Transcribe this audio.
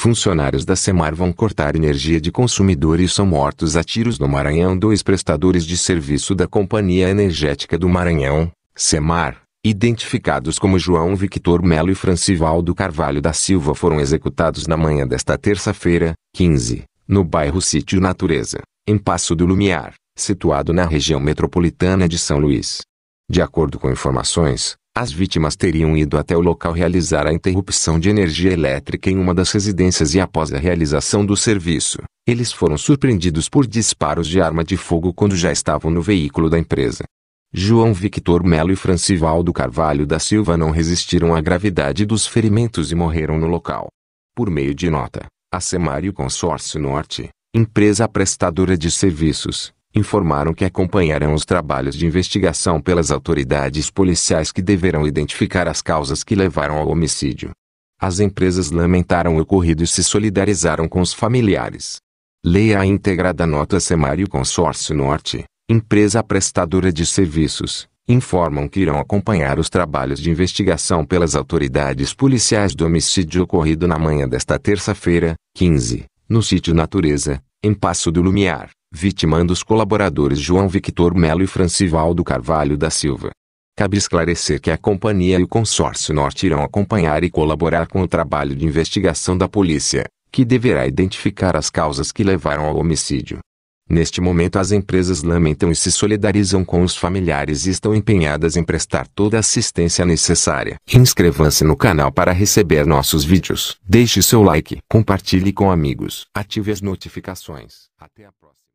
Funcionários da Semar vão cortar energia de consumidores e são mortos a tiros no Maranhão. Dois prestadores de serviço da Companhia Energética do Maranhão, Semar, identificados como João Victor Melo e Francivaldo Carvalho da Silva, foram executados na manhã desta terça-feira, 15, no bairro Sítio Natureza, em Passo do Lumiar, situado na região metropolitana de São Luís. De acordo com informações, as vítimas teriam ido até o local realizar a interrupção de energia elétrica em uma das residências e após a realização do serviço, eles foram surpreendidos por disparos de arma de fogo quando já estavam no veículo da empresa. João Victor Melo e Francivaldo Carvalho da Silva não resistiram à gravidade dos ferimentos e morreram no local. Por meio de nota, a Semário Consórcio Norte, empresa prestadora de serviços, informaram que acompanharão os trabalhos de investigação pelas autoridades policiais que deverão identificar as causas que levaram ao homicídio. As empresas lamentaram o ocorrido e se solidarizaram com os familiares. Leia a íntegra da nota Semário Consórcio Norte, empresa prestadora de serviços, informam que irão acompanhar os trabalhos de investigação pelas autoridades policiais do homicídio ocorrido na manhã desta terça-feira, 15, no sítio Natureza, em Passo do Lumiar vitimando os colaboradores João Victor Melo e Francivaldo Carvalho da Silva. Cabe esclarecer que a companhia e o consórcio norte irão acompanhar e colaborar com o trabalho de investigação da polícia, que deverá identificar as causas que levaram ao homicídio. Neste momento, as empresas lamentam e se solidarizam com os familiares e estão empenhadas em prestar toda a assistência necessária. Inscreva-se no canal para receber nossos vídeos. Deixe seu like, compartilhe com amigos, ative as notificações. Até a próxima.